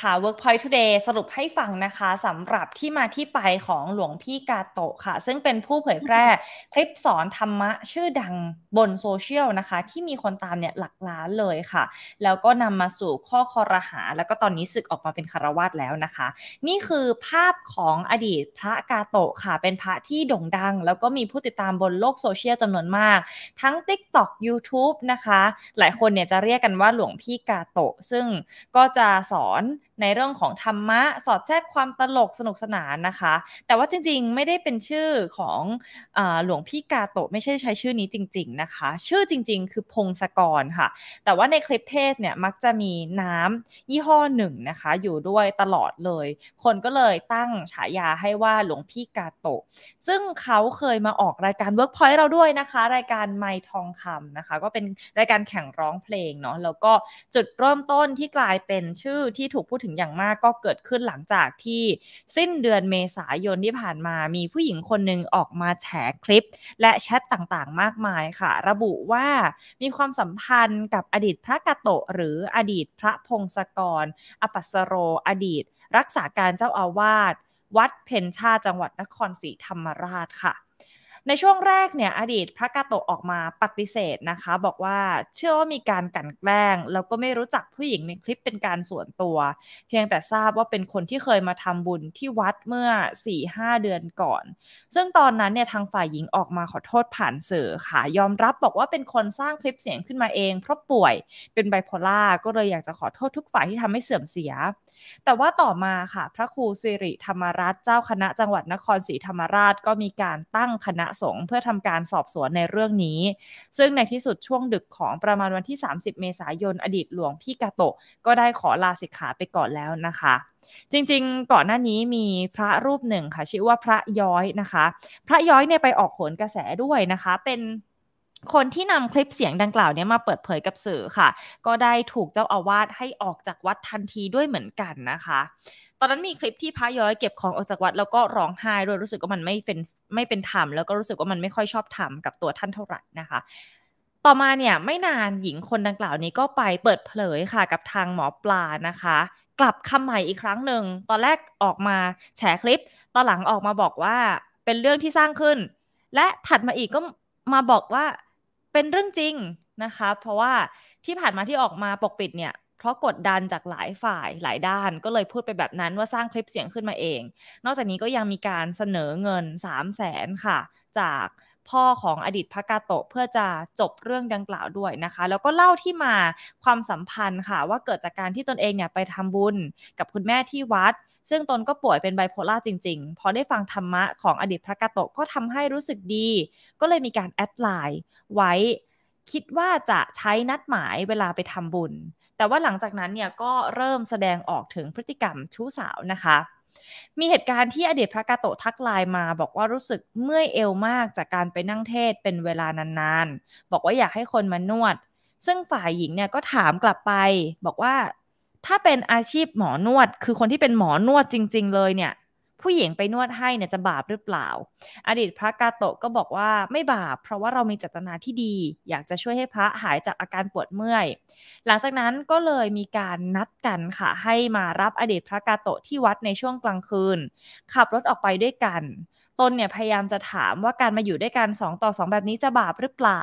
ค่ะ Workpoint Today สรุปให้ฟังนะคะสำหรับที่มาที่ไปของหลวงพี่กาโตะค่ะ ซึ่งเป็นผู้เผยแพร่คลิปสอนธรรมะชื่อดังบนโซเชียลนะคะ ที่มีคนตามเนี่ยหลักล้านเลยค่ะ แล้วก็นำมาสู่ข้อคอรหา แล้วก็ตอนนี้ศึกออกมาเป็นคารวาสแล้วนะคะ นี่คือภาพของอดีตพระกาโตะค่ะ เป็นพระที่โด่งดัง แล้วก็มีผู้ติดตามบนโลกโซเชียลจำนวนมาก ทั้ง TikTok YouTube นะคะ หลายคนเนี่ยจะเรียกกันว่าหลวงพี่กาโตะซึ่งก็จะสอนในเรื่องของธรรมะสอดแทรกความตลกสนุกสนานนะคะ แต่ว่าจริงๆไม่ได้เป็นชื่อของอหลวงพี่กาโตไม่ใช่ใช้ชื่อนี้จริงๆนะคะ ชื่อจริงๆคือพงศกรค่ะ แต่ว่าในคลิปเทศเนี่ยมักจะมีน้ำยี่ห้อหนึ่งนะคะ อยู่ด้วยตลอดเลย คนก็เลยตั้งฉายาให้ว่าหลวงพี่กาโตซึ่งเขาเคยมาออกรายการ Workpoint เราด้วยนะคะ รายการไมทองคำนะคะ ก็เป็นรายการแข่งร้องเพลงเนาะแล้วก็จุดเริ่มต้นที่กลายเป็นชื่อที่ถูกพูดถึงึงอย่างมากก็เกิดขึ้นหลังจากที่สิ้นเดือนเมษายนที่ผ่านมามีผู้หญิงคนหนึ่งออกมาแฉคลิปและแชทต่างๆมากมายค่ะ ระบุว่ามีความสัมพันธ์กับอดีตพระกะโตหรืออดีตพระพงศกร อปัสโรอดีต รักษาการเจ้าอาวาส วัดเพนชาจังหวัดนครศรีธรรมราชค่ะในช่วงแรกเนี่ยอดีตพระกาโตะออกมาปฏิเสธนะคะ บอกว่าเชื่อว่ามีการกันแกล้ง แล้วก็ไม่รู้จักผู้หญิงในคลิปเป็นการส่วนตัว เพียงแต่ทราบว่าเป็นคนที่เคยมาทำบุญที่วัดเมื่อ 4-5 เดือนก่อน ซึ่งตอนนั้นเนี่ยทางฝ่ายหญิงออกมาขอโทษผ่านสื่อค่ะ ยอมรับบอกว่าเป็นคนสร้างคลิปเสียงขึ้นมาเอง เพราะป่วยเป็นไบโพล่าก็เลยอยากจะขอโทษทุกฝ่ายที่ทำให้เสื่อมเสีย แต่ว่าต่อมาค่ะพระครูสิริธรรมรัตน์เจ้าคณะ จังหวัดนครศรีธรรมราชก็มีการตั้งคณะสงฆ์เพื่อทำการสอบสวนในเรื่องนี้ ซึ่งในที่สุดช่วงดึกของประมาณวันที่ 30 เมษายน อดีตหลวงพี่กาโตะก็ได้ขอลาสิกขาไปก่อนแล้วนะคะ จริงๆ ก่อนหน้านี้มีพระรูปหนึ่งค่ะชื่อว่าพระย้อยนะคะ พระย้อยเนี่ยไปออกโขนกระแสด้วยนะคะเป็นคนที่นำคลิปเสียงดังกล่าวนี้มาเปิดเผยกับสื่อค่ะ ก็ได้ถูกเจ้าอาวาสให้ออกจากวัดทันทีด้วยเหมือนกันนะคะ ตอนนั้นมีคลิปที่พระย้อยเก็บของออกจากวัดแล้วก็ร้องไห้ด้วยรู้สึกว่ามันไม่เป็นไม่เป็นธรรมแล้วก็รู้สึกว่ามันไม่ค่อยชอบธรรมกับตัวท่านเท่าไหร่นะคะ ต่อมาเนี่ยไม่นานหญิงคนดังกล่าวนี้ก็ไปเปิดเผยค่ะกับทางหมอปลานะคะ กลับคำใหม่อีกครั้งหนึ่งตอนแรกออกมาแฉคลิป ตอนหลังออกมาบอกว่าเป็นเรื่องที่สร้างขึ้น และถัดมาอีกก็มาบอกว่าเป็นเรื่องจริงนะคะ เพราะว่าที่ผ่านมาที่ออกมาปกปิดเนี่ย เพราะกดดันจากหลายฝ่ายหลายด้านก็เลยพูดไปแบบนั้น ว่าสร้างคลิปเสียงขึ้นมาเอง นอกจากนี้ก็ยังมีการเสนอเงิน3 0 0แสนค่ะ จากพ่อของอดีตพระกาโตะเพื่อจะจบเรื่องดังกล่าวด้วยนะคะ แล้วก็เล่าที่มาความสัมพันธ์ค่ะ ว่าเกิดจากการที่ตนเองเนี่ยไปทำบุญกับคุณแม่ที่วัดซึ่งตนก็ป่วยเป็นไบโพล่าจริง ๆ พอได้ฟังธรรมะของอดีตพระกาโตะก็ทำให้รู้สึกดี ก็เลยมีการแอดไลน์ไว้คิดว่าจะใช้นัดหมายเวลาไปทำบุญ แต่ว่าหลังจากนั้นเนี่ยก็เริ่มแสดงออกถึงพฤติกรรมชู้สาวนะคะ มีเหตุการณ์ที่อดีตพระกาโตะทักไลน์มาบอกว่ารู้สึกเมื่อยเอวมากจากการไปนั่งเทศเป็นเวลานานๆ บอกว่าอยากให้คนมานวด ซึ่งฝ่ายหญิงเนี่ยก็ถามกลับไป บอกว่าถ้าเป็นอาชีพหมอนวดคือคนที่เป็นหมอนวดจริงๆเลยเนี่ย ผู้หญิงไปนวดให้เนี่ยจะบาปหรือเปล่า อดีตพระกาโตะก็บอกว่าไม่บาป เพราะว่าเรามีจตนาที่ดี อยากจะช่วยให้พระหายจากอาการปวดเมื่อยหลังจากนั้นก็เลยมีการนัดกันค่ะให้มารับอดีตพระกาโตะที่วัดในช่วงกลางคืน ขับรถออกไปด้วยกันตนเนี่ย พยายามจะถามว่าการมาอยู่ด้วยกันสองต่อสองแบบนี้จะบาปหรือเปล่า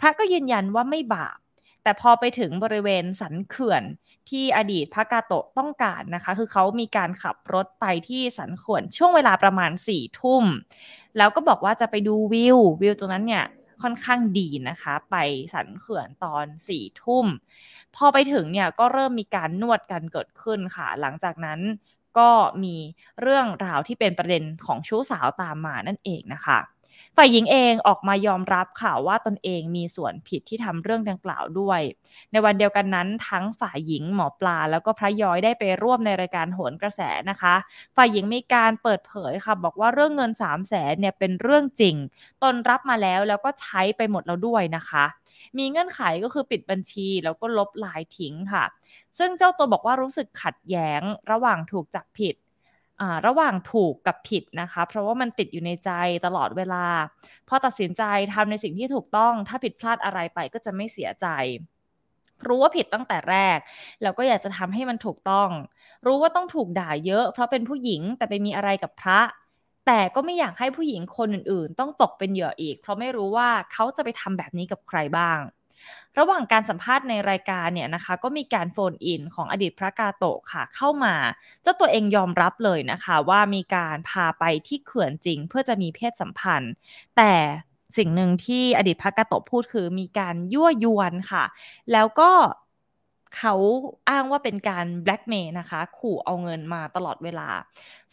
พระก็ยืนยันว่าไม่บาปแต่พอไปถึงบริเวณสันเขื่อนที่อดีตพระกาโตะต้องการนะคะ คือเขามีการขับรถไปที่สันเขื่อนช่วงเวลาประมาณ4ี่ทุ่มแล้วก็บอกว่าจะไปดูวิววิวตรงนั้นเนี่ย ค่อนข้างดีนะคะ ไปสันเขื่อนตอน4ี่ทุ่มพอไปถึงเนี่ยก็เริ่มมีการนวดกันเกิดขึ้นค่ะ หลังจากนั้นก็มีเรื่องราวที่เป็นประเด็นของชู้สาวตามมานั่นเองนะคะฝ่ายหญิงเองออกมายอมรับค่ะว่าตนเองมีส่วนผิดที่ทำเรื่องดังกล่าวด้วย ในวันเดียวกันนั้น ทั้งฝ่ายหญิงหมอปลาแล้วก็พระย้อยได้ไปร่วมในรายการโหนกระแสนะคะ ฝ่ายหญิงมีการเปิดเผยค่ะบอกว่าเรื่องเงิน3ามแสนเนี่ยเป็นเรื่องจริง ตนรับมาแล้วแล้วก็ใช้ไปหมดแล้วด้วยนะคะ มีเงื่อนไขก็คือปิดบัญชีแล้วก็ลบลายทิ้งค่ะ ซึ่งเจ้าตัวบอกว่ารู้สึกขัดแย้ง ระหว่างถูกจับผิดระหว่างถูกกับผิดนะคะ เพราะว่ามันติดอยู่ในใจตลอดเวลา พอตัดสินใจทำในสิ่งที่ถูกต้อง ถ้าผิดพลาดอะไรไปก็จะไม่เสียใจ รู้ว่าผิดตั้งแต่แรก แล้วก็อยากจะทำให้มันถูกต้อง รู้ว่าต้องถูกด่าเยอะ เพราะเป็นผู้หญิง แต่ไปมีอะไรกับพระ แต่ก็ไม่อยากให้ผู้หญิงคนอื่น ๆ ต้องตกเป็นเหยื่ออีก เพราะไม่รู้ว่าเขาจะไปทำแบบนี้กับใครบ้างระหว่างการสัมภาษณ์ในรายการเนี่ยนะคะก็มีการโฟนอินของอดีตพระกาโตะค่ะเข้ามา เจ้าตัวเองยอมรับเลยนะคะ ว่ามีการพาไปที่เขื่อนจริงเพื่อจะมีเพศสัมพันธ์ แต่สิ่งหนึ่งที่อดีตพระกาโตะพูดคือมีการยั่วยวนค่ะ แล้วก็เขาอ้างว่าเป็นการแบล็กเมย์นะคะ ขู่เอาเงินมาตลอดเวลา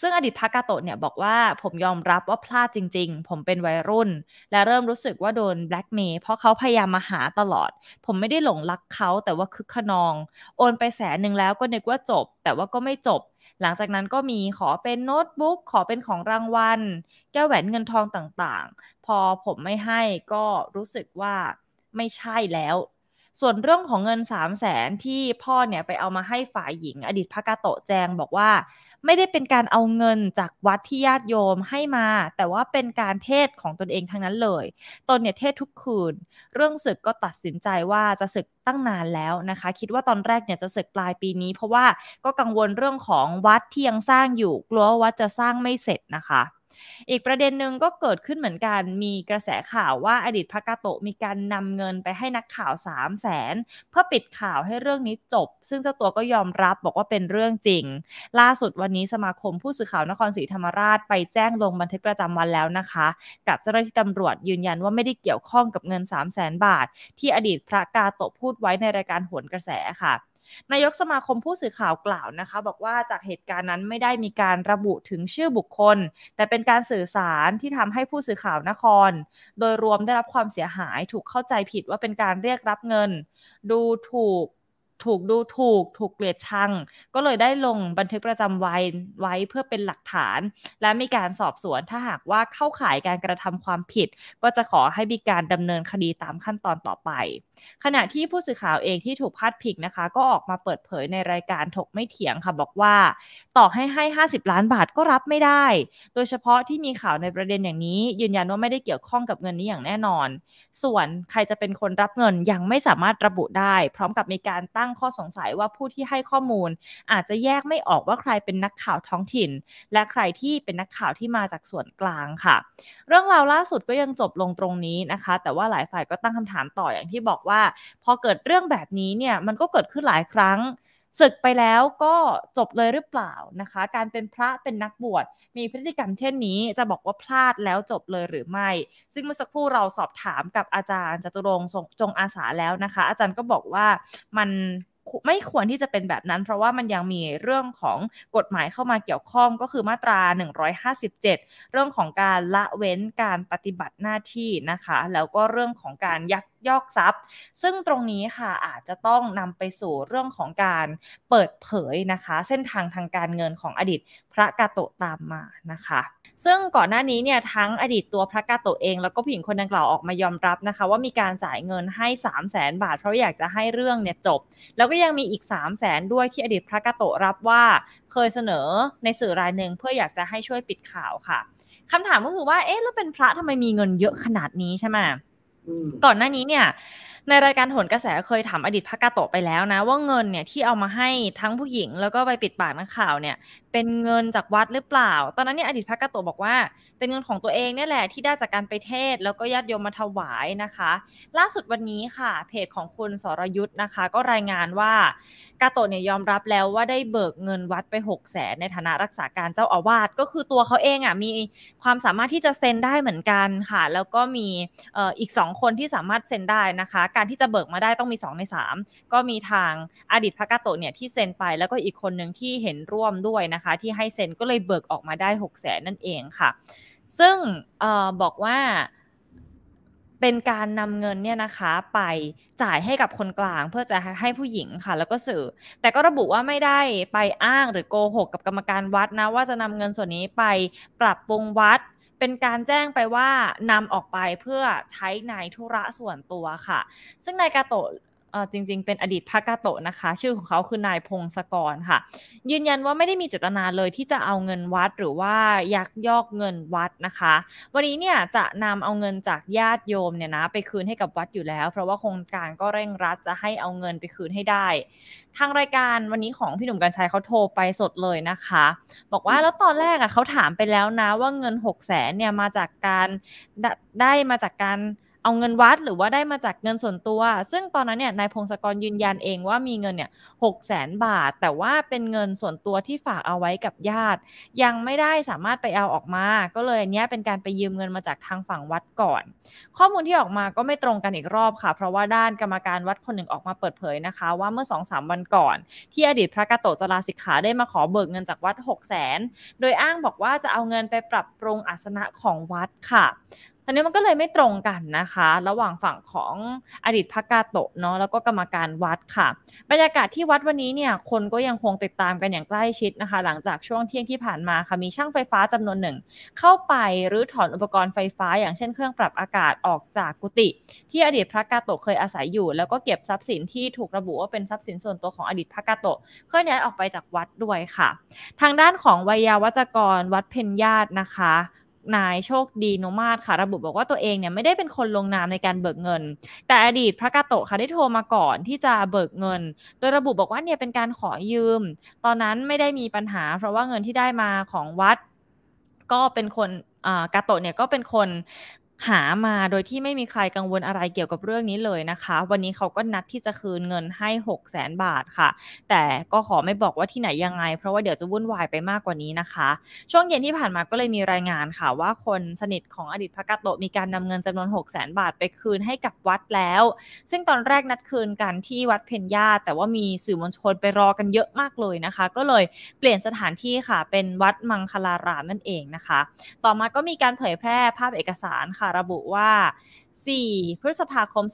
ซึ่งอดีตพากาโตะเนี่ยบอกว่าผมยอมรับว่าพลาดจริงๆ ผมเป็นวัยรุ่น และเริ่มรู้สึกว่าโดนแบล็กเมย์เพราะเขาพยายามมาหาตลอด ผมไม่ได้หลงรักเขาแต่ว่าคึกขนอง โอนไปแสนหนึ่งแล้วก็นึกว่าจบ แต่ว่าก็ไม่จบ หลังจากนั้นก็มีขอเป็นโน้ตบุ๊กขอเป็นของรางวัล แก้วแหวนเงินทองต่างๆ พอผมไม่ให้ก็รู้สึกว่าไม่ใช่แล้วส่วนเรื่องของเงิน3 0 0แสนที่พ่อเนี่ยไปเอามาให้ฝ่ายหญิงอดีตพระกาโตะแจง บอกว่า ไม่ได้เป็นการเอาเงินจากวัดที่ญาติโยมให้มา แต่ว่าเป็นการเทศของตนเองทั้งนั้นเลย ตนเนี่ยเทศทุกคืนเรื่องศึกก็ตัดสินใจว่าจะศึกตั้งนานแล้วนะคะ คิดว่าตอนแรกเนี่ยจะศึกปลายปีนี้ เพราะว่าก็กังวลเรื่องของวัดที่ยังสร้างอยู่ กลัววัดจะสร้างไม่เสร็จนะคะอีกประเด็นหนึ่งก็เกิดขึ้นเหมือนกันมีกระแสข่าวว่าอดีตพระกาโตะมีการนำเงินไปให้นักข่าว 3 0 0แสนเพื่อปิดข่าวให้เรื่องนี้จบ ซึ่งเจ้าตัวก็ยอมรับบอกว่าเป็นเรื่องจริง ล่าสุดวันนี้สมาคมผู้สื่อข่าวนครศรีธรรมราชไปแจ้งลงบันทึกประจำวันแล้วนะคะ กับเจ้าหน้าที่ตำารวจยืนยันว่าไม่ได้เกี่ยวข้องกับเงิน 3 0 0แสนบาท ที่อดีตพระกาโตะพูดไว้ในรายการหวนกระแสค่ะนายกสมาคมผู้สื่อข่าวกล่าวนะคะ บอกว่าจากเหตุการณ์นั้นไม่ได้มีการระบุถึงชื่อบุคคล แต่เป็นการสื่อสารที่ทำให้ผู้สื่อข่าวนคร โดยรวมได้รับความเสียหายถูกเข้าใจผิดว่าเป็นการเรียกรับเงิน ดูถูกถูกดูถูกถูกเกลียดชัง ก็เลยได้ลงบันทึกประจำวันไว้เพื่อเป็นหลักฐาน และมีการสอบสวนถ้าหากว่าเข้าข่ายการกระทำความผิด ก็จะขอให้มีการดำเนินคดีตามขั้นตอนต่อไป ขณะที่ผู้สื่อข่าวเองที่ถูกพาดพิงนะคะ ก็ออกมาเปิดเผยในรายการถกไม่เถียงค่ะบอกว่า ต่อให้ให้ 50 ล้านบาทก็รับไม่ได้ โดยเฉพาะที่มีข่าวในประเด็นอย่างนี้ ยืนยันว่าไม่ได้เกี่ยวข้องกับเงินนี้อย่างแน่นอน ส่วนใครจะเป็นคนรับเงินยังไม่สามารถระบุได้ พร้อมกับมีการตั้ง้งข้อสงสัยว่าผู้ที่ให้ข้อมูล อาจจะแยกไม่ออกว่าใครเป็นนักข่าวท้องถิ่น และใครที่เป็นนักข่าวที่มาจากส่วนกลางค่ะ เรื่องราวล่าสุดก็ยังจบลงตรงนี้นะคะ แต่ว่าหลายฝ่ายก็ตั้งคำถามต่ออย่างที่บอกว่า พอเกิดเรื่องแบบนี้เนี่ยมันก็เกิดขึ้นหลายครั้งศึกไปแล้วก็จบเลยหรือเปล่านะคะ การเป็นพระเป็นนักบวชมีพฤติกรรมเช่นนี้จะบอกว่าพลาดแล้วจบเลยหรือไม่ ซึ่งเมื่อสักครู่เราสอบถามกับอาจารย์จตุรงจงอาสาแล้วนะคะ อาจารย์ก็บอกว่ามันไม่ควรที่จะเป็นแบบนั้น เพราะว่ามันยังมีเรื่องของกฎหมายเข้ามาเกี่ยวข้องก็คือมาตรา 157 เรื่องของการละเว้นการปฏิบัติหน้าที่นะคะ แล้วก็เรื่องของการยักยอกทรัพย์ซึ่งตรงนี้ค่ะอาจจะต้องนำไปสู่เรื่องของการเปิดเผยนะคะ เส้นทางทางการเงินของอดีตพระกาโตะตามมานะคะ ซึ่งก่อนหน้านี้เนี่ยทั้งอดีตตัวพระกาโตเองแล้วก็ผู้หญิงคนดังกล่าวออกมายอมรับนะคะ ว่ามีการจ่ายเงินให้ 3 0 0แสนบาท เพราะอยากจะให้เรื่องเนี่ยจบ แล้วก็ยังมีอีก 3 0 0แสนด้วยที่อดีตพระกาโตรับว่าเคยเสนอในสื่อรายหนึ่งเพื่ออยากจะให้ช่วยปิดข่าวค่ะคำถามก็คือว่าเอ๊ะแล้วเป็นพระทำไมมีเงินเยอะขนาดนี้ใช่ไหมก่อนหน้านี้เนี่ยในรายการหนกระแสเคยถามอดีตพระกาโตะไปแล้วนะว่าเงินเนี่ยที่เอามาให้ทั้งผู้หญิงแล้วก็ไปปิดปากนักข่าวเนี่ยเป็นเงินจากวัดหรือเปล่า ตอนนั้นเนี่ยอดีตพระกาโตะบอกว่า เป็นเงินของตัวเองเนี่ยแหละที่ได้จากการไปเทศแล้วก็ญาติโยมมาถวายนะคะ ล่าสุดวันนี้ค่ะ เพจของคุณสรยุทธ์นะคะ ก็รายงานว่ากาโตะเนี่ยยอมรับแล้วว่าได้เบิกเงินวัดไป6กแสนในฐานะรักษาการเจ้าอาวาสก็คือตัวเขาเองอ่ะมีความสามารถที่จะเซ็นได้เหมือนกันค่ะแล้วก็มีอีกสองคนที่สามารถเซ็นได้นะคะการที่จะเบิกมาได้ต้องมี2ใน3ก็มีทางอดีตพากาโตเนี่ยที่เซ็นไปแล้วก็อีกคนหนึ่งที่เห็นร่วมด้วยนะคะ ที่ให้เซ็นก็เลยเบิกออกมาได้ 6 0แสนนั่นเองค่ะ ซึ่งออบอกว่าเป็นการนำเงินเนี่ยนะคะ ไปจ่ายให้กับคนกลางเพื่อจะให้ผู้หญิงค่ะแล้วก็สื่อแต่ก็ระบุว่าไม่ได้ไปอ้างหรือโกหกกับกรรมการวัดนะว่าจะนำเงินส่วนนี้ไปปรับปรุงวัดเป็นการแจ้งไปว่านำออกไปเพื่อใช้ในธุระส่วนตัวค่ะ ซึ่งนายกาโตะจริงๆเป็นอดีตพระกาโตะนะคะ ชื่อของเขาคือนายพงศกรค่ะ ยืนยันว่าไม่ได้มีเจตนาเลยที่จะเอาเงินวัดหรือว่ายักยอกเงินวัดนะคะ วันนี้เนี่ยจะนำเอาเงินจากญาติโยมเนี่ยนะ ไปคืนให้กับวัดอยู่แล้ว เพราะว่าโครงการก็เร่งรัดจะให้เอาเงินไปคืนให้ได้ทางรายการวันนี้ของพี่หนุ่มกัญชัยเขาโทรไปสดเลยนะคะ บอกว่าแล้วตอนแรกอ่ะเขาถามไปแล้วนะว่าเงินหกแสนเนี่ยมาจากการได้มาจากการเอาเงินวัดหรือว่าได้มาจากเงินส่วนตัว ซึ่งตอนนั้นเนี่ยนายพงศกรยืนยันเองว่ามีเงินเนี่ยหกแสนบาท แต่ว่าเป็นเงินส่วนตัวที่ฝากเอาไว้กับญาติ ยังไม่ได้สามารถไปเอาออกมา ก็เลยเนี้ยเป็นการไปยืมเงินมาจากทางฝั่งวัดก่อน ข้อมูลที่ออกมาก็ไม่ตรงกันอีกรอบค่ะ เพราะว่าด้านกรรมการวัดคนหนึ่งออกมาเปิดเผยนะคะว่าเมื่อ2อสวันก่อน ที่อดีตพระกะโตจราสิกขาได้มาขอเบิกเงินจากวัด 6 0 0 0 0นโดยอ้างบอกว่าจะเอาเงินไปปรับปรุงอาสนะของวัดค่ะตอนนี้มันก็เลยไม่ตรงกันนะคะ ระหว่างฝั่งของอดีตพระกาโตะเนาะแล้วก็กรรมการวัดค่ะ บรรยากาศที่วัดวันนี้เนี่ย คนก็ยังคงติดตามกันอย่างใกล้ชิดนะคะ หลังจากช่วงเที่ยงที่ผ่านมาค่ะมีช่างไฟฟ้าจำนวนหนึ่งเข้าไปรื้อถอนอุปกรณ์ไฟฟ้าอย่างเช่นเครื่องปรับอากาศออกจากกุฏิที่อดีตพระกาโตะเคยอาศัยอยู่ แล้วก็เก็บทรัพย์สินที่ถูกระบุว่าเป็นทรัพย์สินส่วนตัวของอดีตพระกาโตะเคลื่อนย้ายออกไปจากวัดด้วยค่ะ ทางด้านของวิยาวัจกรวัดเพญญาตนะคะนายโชคดีโนมาดค่ะระบุบอกว่าตัวเองเนี่ยไม่ได้เป็นคนลงนามในการเบิกเงิน แต่อดีตพระกาโตะค่ะได้โทรมาก่อนที่จะเบิกเงิน โดยระบุบอกว่าเนี่ยเป็นการขอยืม ตอนนั้นไม่ได้มีปัญหา เพราะว่าเงินที่ได้มาของวัดก็เป็นคนกาโตะเนี่ยก็เป็นคนหามาโดยที่ไม่มีใครกังวลอะไรเกี่ยวกับเรื่องนี้เลยนะคะ วันนี้เขาก็นัดที่จะคืนเงินให้6 0แสนบาทค่ะ แต่ก็ขอไม่บอกว่าที่ไหนยังไงเพราะว่าเดี๋ยวจะวุ่นวายไปมากกว่านี้นะคะ ช่วงเย็นที่ผ่านมาก็เลยมีรายงานค่ะ ว่าคนสนิทของอดีตพระกาโตะมีการนำเงินจำนวน6 0แสนบาทไปคืนให้กับวัดแล้ว ซึ่งตอนแรกนัดคืนกันที่วัดเพญญา แต่ว่ามีสื่อมวลชนไปรอกันเยอะมากเลยนะคะ ก็เลยเปลี่ยนสถานที่ค่ะ เป็นวัดมังคลารามนั่นเองนะคะ ต่อมาก็มีการเผยแพร่ภาพเอกสารค่ะค่ะระบุว่า 4 พฤษภาคม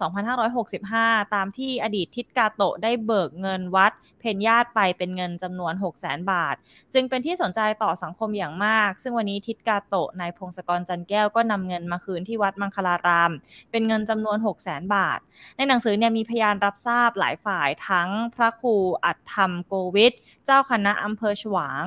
2565 ตามที่อดีตทิศกาโตะได้เบิกเงินวัด เพนญาติไปเป็นเงินจำนวน 6 0แสนบาท จึงเป็นที่สนใจต่อสังคมอย่างมาก ซึ่งวันนี้ทิศกาโตะนายพงศกรจันแก้วก็นำเงินมาคืนที่วัดมังคลาราม เป็นเงินจำนวน 6 0แสนบาท ในหนังสือเนี่ยมีพยานรับทราบหลายฝ่าย ทั้งพระครูอัตธรรมโกวิทเจ้าคณะอำเภอฉวาง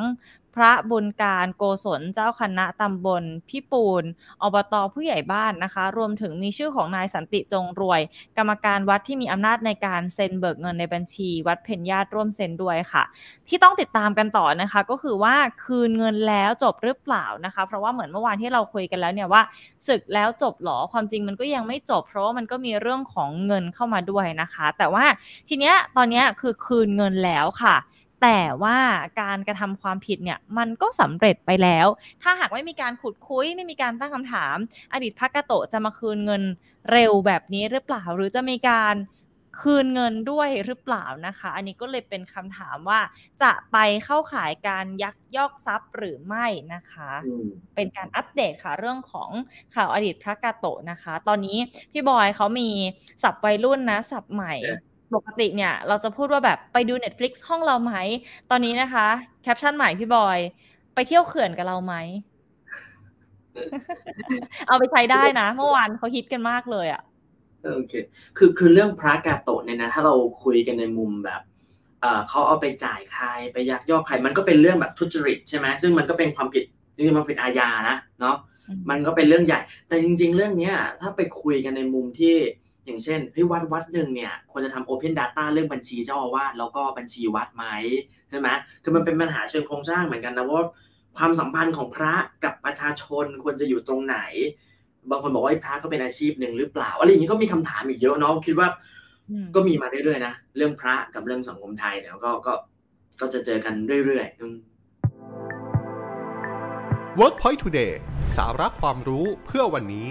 พระบุญการโกศลเจ้าคณะตำบลพิปูนอบตผู้ใหญ่บ้านนะคะ รวมถึงมีชื่อของนายสันติจงรวย กรรมการวัดที่มีอำนาจในการเซ็นเบิกเงินในบัญชี วัดเพญญาตร่วมเซ็นด้วยค่ะ ที่ต้องติดตามกันต่อนะคะ ก็คือว่าคืนเงินแล้วจบหรือเปล่านะคะ เพราะว่าเหมือนเมื่อวานที่เราคุยกันแล้วเนี่ยว่าศึกแล้วจบหรอความจริงมันก็ยังไม่จบเพราะว่ามันก็มีเรื่องของเงินเข้ามาด้วยนะคะ แต่ว่าทีเนี้ยตอนเนี้ยคือคืนเงินแล้วค่ะแต่ว่าการกระทำความผิดเนี่ย มันก็สำเร็จไปแล้ว ถ้าหากไม่มีการขุดคุยไม่มีการตั้งคำถาม อดีตพักกโตจะมาคืนเงินเร็วแบบนี้หรือเปล่า หรือจะมีการคืนเงินด้วยหรือเปล่านะคะ อันนี้ก็เลยเป็นคำถามว่า จะไปเข้าขายการยักยอกทรัพย์หรือไม่นะคะ เป็นการอัปเดตค่ะเรื่องของข่าวอดีตพระกาโตนะคะ ตอนนี้พี่บอยเขามีสับวัยรุ่นนะ สับใหม่ปกติเนี่ยเราจะพูดว่าแบบไปดู Netflix ห้องเราไหม ตอนนี้นะคะ แคปชั่นใหม่พี่บอย ไปเที่ยวเขื่อนกับเราไหม เอาไปใช้ได้นะ เมื่อวานเขาฮิตกันมากเลยอะโอเค คือคือเรื่องพระกาโตเนี่ยนะ ถ้าเราคุยกันในมุมแบบเขาเอาไปจ่ายใครไปยักยอกใคร มันก็เป็นเรื่องแบบทุจริตใช่ไหมซึ่งมันก็เป็นความผิดนี่มันเป็นอาญานะเนาะมันก็เป็นเรื่องใหญ่ แต่จริง ๆเรื่องเนี้ยถ้าไปคุยกันในมุมที่อย่างเช่นเฮ้ยวัดวัดหนึ่งเนี่ยควรจะทำโเพนด d ต้าเรื่องบัญชี เจ้าอาวาสแล้วก็บัญชีวัดไหมใช่ไหมคือมันเป็นปัญหาเชิงโครงสร้างเหมือนกันนะ ว่าความสัมพันธ์ของพระกับประชาชนควรจะอยู่ตรงไหน บางคนบอกว่าพระก็เป็นอาชีพหนึ่งหรือเปล่าอะไรอย่างนี้ก็มีคำถามอีกเยอะเนาะคิดว่าก็มีมาเรื่อย ๆ นะ เรื่องพระกับเรื่องสังคมไทยเนี่ยก็ก็ก็จะเจอกันเรื่อยๆ Workpoint Today สาระความรู้เพื่อวันนี้